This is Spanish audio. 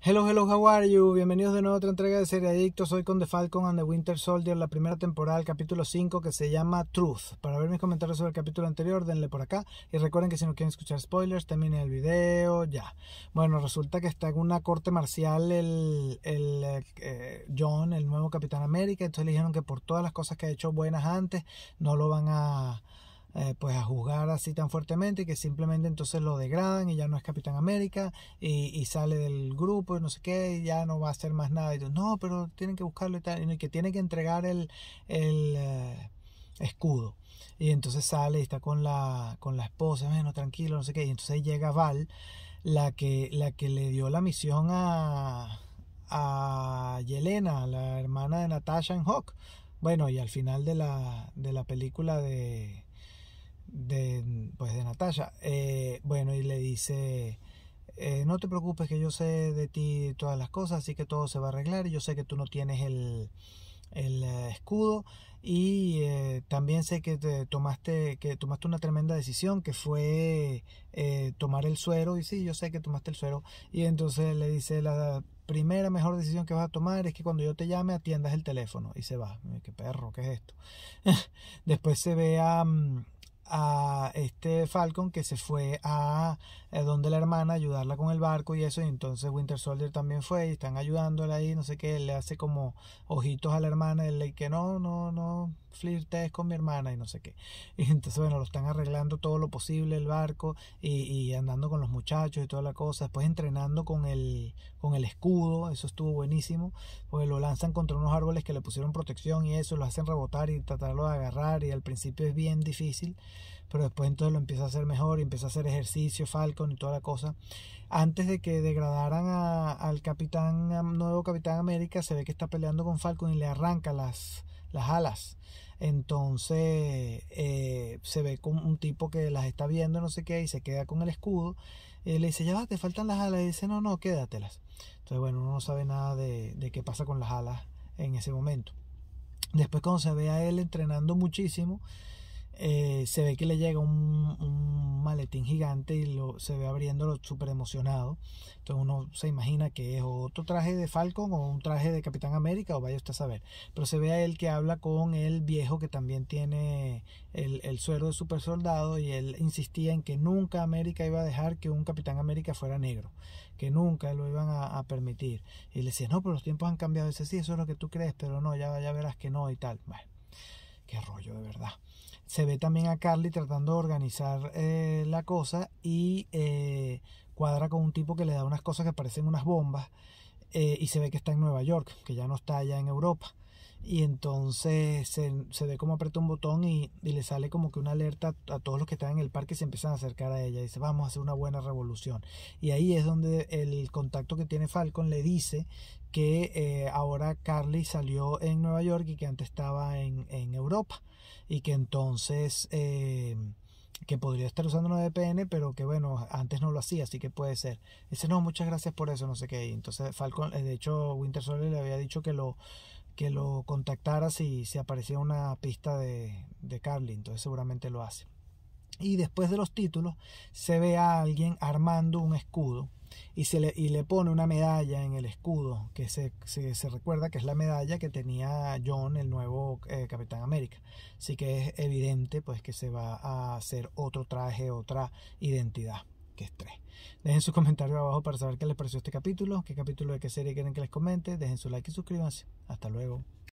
Hello, hello, how are you? Bienvenidos de nuevo a otra entrega de Serie Adictos. Hoy con The Falcon and the Winter Soldier, la primera temporada, capítulo 5, que se llama Truth. Para ver mis comentarios sobre el capítulo anterior, denle por acá. Y recuerden que si no quieren escuchar spoilers, terminen el video ya. Bueno, resulta que está en una corte marcial el, eh, John, el nuevo Capitán América. Entonces le dijeron que por todas las cosas que ha hecho buenas antes, no lo van a eh, pues a juzgar así tan fuertemente que simplemente entonces lo degradan y ya no es Capitán América y, sale del grupo y no sé qué y ya no va a hacer más nada y no pero tienen que buscarlo y tal y que tiene que entregar el, eh, escudo y entonces sale y está con la con la esposa bueno tranquilo no sé qué y entonces llega Val la que la que le dio la misión a Yelena, la hermana de Natasha en Hawk. Bueno, y al final de la película de, de, pues de Natalia. Eh, bueno, y le dice, eh, no te preocupes que yo sé de ti todas las cosas, así que todo se va a arreglar. Yo sé que tú no tienes el, el eh, escudo y también sé que te tomaste que tomaste una tremenda decisión que fue tomar el suero y sí yo sé que tomaste el suero y entonces le dice la primera mejor decisión que vas a tomar es que cuando yo te llame atiendas el teléfono y se va qué perro qué es esto después se ve a mm, a este Falcon que se fue a, eh, donde la hermana ayudarla con el barco y eso y entonces Winter Soldier también fue y están ayudándola ahí no sé qué le hace como ojitos a la hermana y le que no no no flirtes con mi hermana y no sé qué y entonces bueno lo están arreglando todo lo posible el barco y, y andando con los muchachos y toda la cosa después entrenando con el con el escudo eso estuvo buenísimo pues lo lanzan contra unos árboles que le pusieron protección y eso lo hacen rebotar y tratarlo de agarrar y al principio es bien difícil pero después entonces lo empieza a hacer mejor y empieza a hacer ejercicio, Falcon y toda la cosa. Antes de que degradaran a, al capitán, nuevo Capitán América, se ve que está peleando con Falcon y le arranca las, las alas. Entonces eh, se ve con un tipo que las está viendo, no sé qué, y se queda con el escudo. y eh, le dice, ya va, te faltan las alas. Y dice, no, no, quédatelas. Entonces, bueno, uno no sabe nada de, de qué pasa con las alas en ese momento. Después, cuando se ve a él entrenando muchísimo, eh, se ve que le llega un, maletín gigante y lo, se ve abriéndolo súper emocionado. Entonces uno se imagina que es otro traje de Falcon o un traje de Capitán América o vaya usted a saber. Pero se ve a él que habla con el viejo que también tiene el, suero de super soldado y él insistía en que nunca América iba a dejar que un Capitán América fuera negro que nunca lo iban a, permitir. Y le decía, no, pero los tiempos han cambiado. ese sí, eso es lo que tú crees, pero no, ya, ya verás que no y tal. Bueno. Qué rollo, de verdad. Se ve también a Carly tratando de organizar eh, la cosa y eh, cuadra con un tipo que le da unas cosas que parecen unas bombas eh, y se ve que está en Nueva York, que ya no está allá en Europa. Y entonces se, ve como aprieta un botón y, le sale como que una alerta a todos los que están en el parque y se empiezan a acercar a ella. Y dice, vamos a hacer una buena revolución. Y ahí es donde el contacto que tiene Falcon le dice que eh, ahora Carly salió en Nueva York y que antes estaba en, en Europa. Y que entonces... Eh, que podría estar usando una VPN, pero que bueno, antes no lo hacía, así que puede ser. Dice, no, muchas gracias por eso, no sé qué. entonces Falcon, eh, de hecho, Winter Soldier le había dicho que lo, que lo contactara si, se aparecía una pista de, de entonces seguramente lo hace. Y después de los títulos, se ve a alguien armando un escudo y, se le, pone una medalla en el escudo, que se, recuerda que es la medalla que tenía John, el nuevo eh, Capitán América. Así que es evidente pues que se va a hacer otro traje, otra identidad que es tres. Dejen su comentario abajo para saber qué les pareció este capítulo, qué capítulo de qué serie quieren que les comente, dejen su like y suscríbanse. Hasta luego.